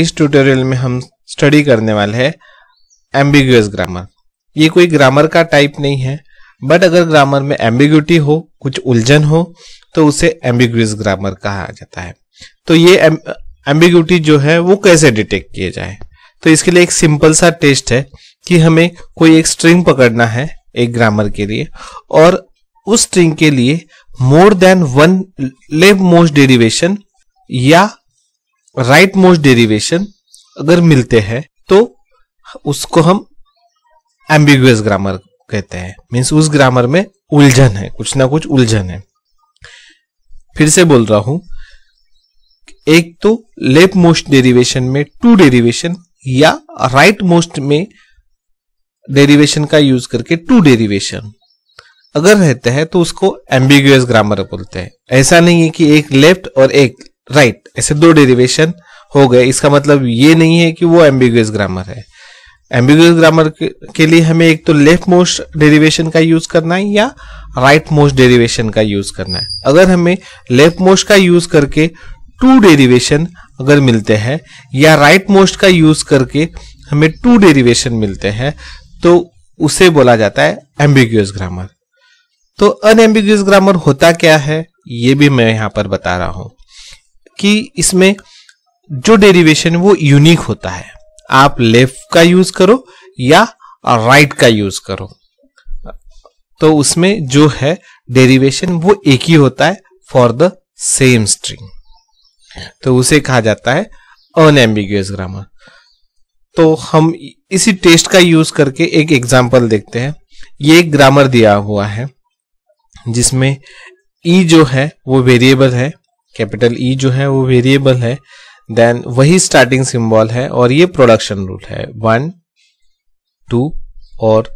इस ट्यूटोरियल में हम स्टडी करने वाले हैं एम्बिगुअस ग्रामर ये कोई ग्रामर का टाइप नहीं है बट अगर ग्रामर में एम्बिग्यूटी हो कुछ उलझन हो तो उसे एम्बिग्यूस ग्रामर कहा जाता है तो ये एम्बिग्यूटी जो है वो कैसे डिटेक्ट किए जाए तो इसके लिए एक सिंपल सा टेस्ट है कि हमें कोई एक स्ट्रिंग पकड़ना है एक ग्रामर के लिए और उस स्ट्रिंग के लिए more than one leftmost derivation या राइट मोस्ट डेरिवेशन अगर मिलते हैं तो उसको हम एम्बिगुअस ग्रामर कहते हैं मीन्स उस ग्रामर में उलझन है कुछ ना कुछ उलझन है फिर से बोल रहा हूं एक तो लेफ्ट मोस्ट डेरिवेशन में टू डेरिवेशन या राइट मोस्ट में डेरिवेशन का यूज करके टू डेरिवेशन अगर रहते हैं तो उसको एम्बिगुअस ग्रामर बोलते हैं ऐसा नहीं है कि एक लेफ्ट और एक राइट right, ऐसे दो डेरिवेशन हो गए इसका मतलब ये नहीं है कि वो एम्बिगुअस ग्रामर है एम्बिगुअस ग्रामर के, के लिए हमें एक तो लेफ्ट मोस्ट डेरिवेशन का यूज करना है या राइट मोस्ट डेरिवेशन का यूज करना है अगर हमें लेफ्ट मोस्ट का यूज करके टू डेरिवेशन अगर मिलते हैं या राइट मोस्ट का यूज करके हमें टू डेरिवेशन मिलते हैं तो उसे बोला जाता है एम्बिगुअस ग्रामर तो अनएम्बिगुअस ग्रामर होता क्या है ये भी मैं यहां पर बता रहा हूं कि इसमें जो डेरिवेशन वो यूनिक होता है आप लेफ्ट का यूज करो या राइट का यूज करो तो उसमें जो है डेरिवेशन वो एक ही होता है फॉर द सेम स्ट्रिंग तो उसे कहा जाता है अनएम्बिगुअस ग्रामर तो हम इसी टेस्ट का यूज करके एक एग्जाम्पल देखते हैं ये एक ग्रामर दिया हुआ है जिसमें ई e जो है वो वेरिएबल है कैपिटल ई e जो है वो वेरिएबल है देन वही स्टार्टिंग सिंबल है और ये प्रोडक्शन रूल है वन टू और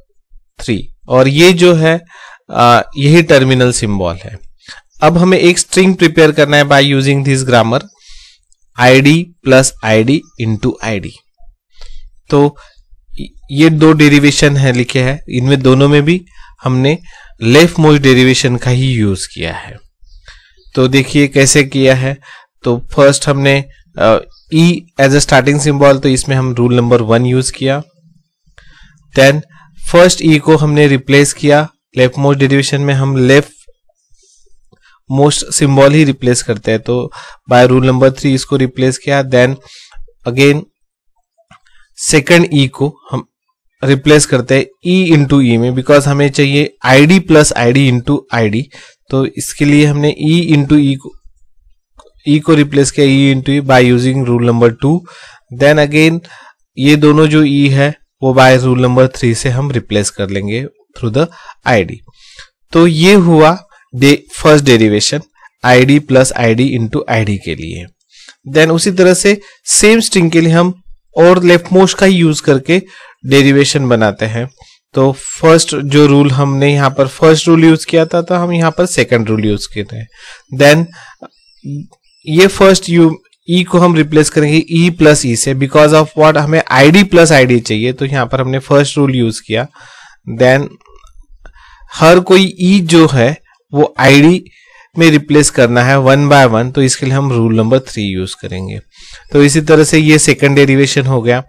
थ्री और ये जो है यही टर्मिनल सिंबल है अब हमें एक स्ट्रिंग प्रिपेयर करना है by using this grammar D plus I D into तो ये दो डेरिवेशन है लिखे हैं इनमें दोनों में भी हमने लेफ्ट मोस्ट डेरिवेशन का ही यूज किया है तो देखिए कैसे किया है तो फर्स्ट हमने E as a starting symbol तो इसमें हम रूल नंबर वन यूज किया देन फर्स्ट ई को हमने रिप्लेस किया लेफ्ट मोस्ट डेरिवेशन में हम लेफ्ट मोस्ट सिंबल ही रिप्लेस करते हैं तो बाय रूल नंबर थ्री इसको रिप्लेस किया देन अगेन सेकंड ई को हम रिप्लेस करते हैं ई इंटू ई में बिकॉज हमें चाहिए ID plus ID into ID तो इसके लिए हमने ई इंटू ई ई को रिप्लेस e किया E into E by using rule number two then again ये दोनों जो ई e है वो बाय रूल नंबर थ्री से हम रिप्लेस कर लेंगे थ्रू द आईडी तो ये हुआ first derivation ID plus ID into ID के लिए देन उसी तरह से सेम स्ट्रिंग के लिए हम और लेफ्ट मोस्ट का यूज करके डेरिवेशन बनाते हैं तो फर्स्ट जो रूल हमने यहाँ पर फर्स्ट रूल यूज किया था तो हम यहाँ पर सेकंड रूल यूज किए थे देन ये फर्स्ट यू ई को हम रिप्लेस करेंगे ई प्लस ई से बिकॉज ऑफ व्हाट हमें आईडी प्लस आईडी चाहिए तो यहां पर हमने फर्स्ट रूल यूज किया देन हर कोई ई e जो है वो आईडी में रिप्लेस करना है वन बाय वन तो इसके लिए हम रूल नंबर थ्री यूज करेंगे तो इसी तरह से ये सेकंड डेरिवेशन हो गया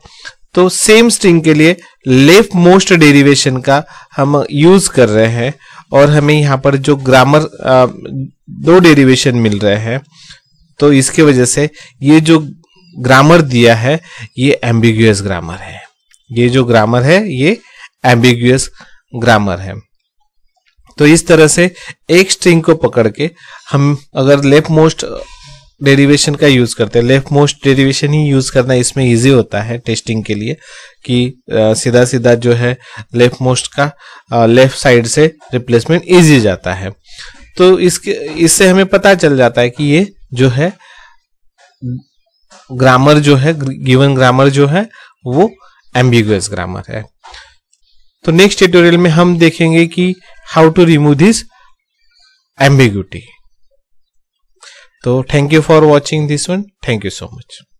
तो सेम स्ट्रिंग के लिए लेफ्ट मोस्ट डेरिवेशन का हम यूज कर रहे हैं और हमें यहाँ पर जो ग्रामर दो डेरिवेशन मिल रहे हैं तो इसके वजह से ये जो ग्रामर दिया है ये एम्बिगुअस ग्रामर है ये जो ग्रामर है ये एम्बिगुअस ग्रामर है तो इस तरह से एक स्ट्रिंग को पकड़ के हम अगर लेफ्ट मोस्ट डेरिवेशन का यूज करते हैं लेफ्ट मोस्ट डेरिवेशन ही यूज करना इसमें इजी होता है टेस्टिंग के लिए कि सीधा सीधा जो है लेफ्ट मोस्ट का लेफ्ट साइड से रिप्लेसमेंट इजी जाता है तो इसके इससे हमें पता चल जाता है कि ये जो है ग्रामर जो है गिवन ग्रामर जो है वो एम्बिगुअस ग्रामर है तो नेक्स्ट ट्यूटोरियल में हम देखेंगे कि how to remove this ambiguity So thank you for watching this one. Thank you so much.